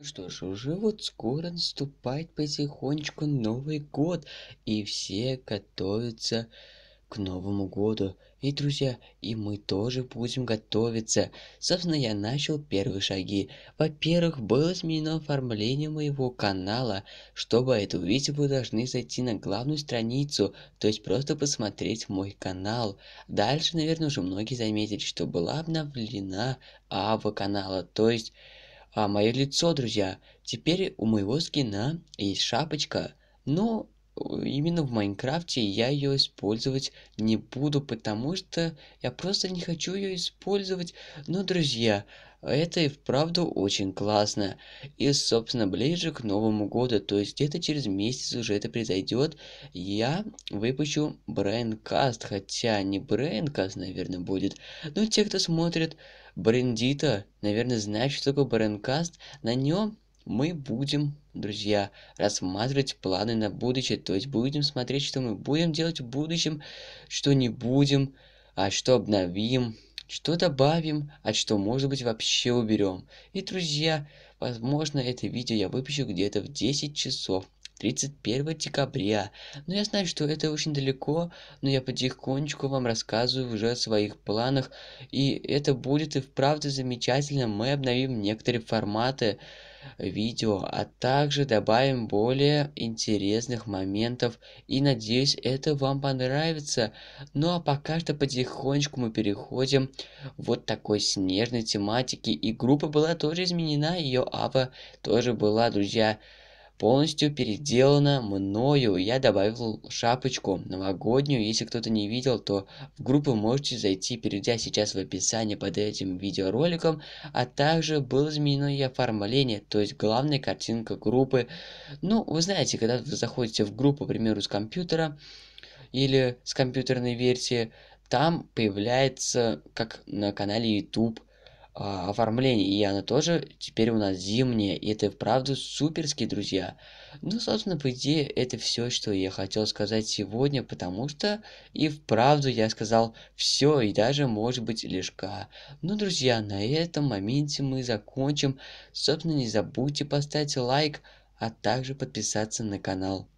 Ну что ж, уже вот скоро наступает потихонечку Новый год, и все готовятся к Новому году. И, друзья, и мы тоже будем готовиться. Собственно, я начал первые шаги. Во-первых, было изменено оформление моего канала. Чтобы это увидеть, вы должны зайти на главную страницу, то есть просто посмотреть мой канал. Дальше, наверное, уже многие заметили, что была обновлена ава канала, то есть а мое лицо друзья теперь у моего скина есть шапочка но Э, именно в Майнкрафте я ее использовать не буду, потому что я просто не хочу ее использовать. Но, друзья, это и вправду очень классно. И, собственно, ближе к Новому году, то есть где-то через месяц уже это произойдет, я выпущу Брейнкаст, хотя не Брейнкаст, наверное, будет. Но те, кто смотрит Брендита, наверное, знают, что такое Брейнкаст. На нем мы будем друзья, рассматривать планы на будущее, то есть будем смотреть, что мы будем делать в будущем, что не будем, а что обновим, что добавим, а что, может быть, вообще уберем. И, друзья, возможно, это видео я выпущу где-то в 10 часов. 31 декабря. Но я знаю, что это очень далеко, но я потихонечку вам рассказываю уже о своих планах, и это будет и вправду замечательно. Мы обновим некоторые форматы, видео, а также добавим более интересных моментов и надеюсь это вам понравится. Ну а пока что потихонечку мы переходим вот такой снежной тематики и группа была тоже изменена, ее ава тоже была, друзья полностью переделана мною. Я добавил шапочку новогоднюю. Если кто-то не видел, то в группу можете зайти, перейдя сейчас в описание под этим видеороликом. А также было изменено и оформление, то есть главная картинка группы. Ну, вы знаете, когда вы заходите в группу, к примеру, с компьютера или с компьютерной версии, там появляется, как на канале YouTube, а, оформление, и она тоже теперь у нас зимняя, и это вправду суперские друзья. Ну, собственно, по идее, это все, что я хотел сказать сегодня, потому что и вправду я сказал все, и даже, может быть, лишка. Ну, друзья, на этом моменте мы закончим. Собственно, не забудьте поставить лайк, а также подписаться на канал.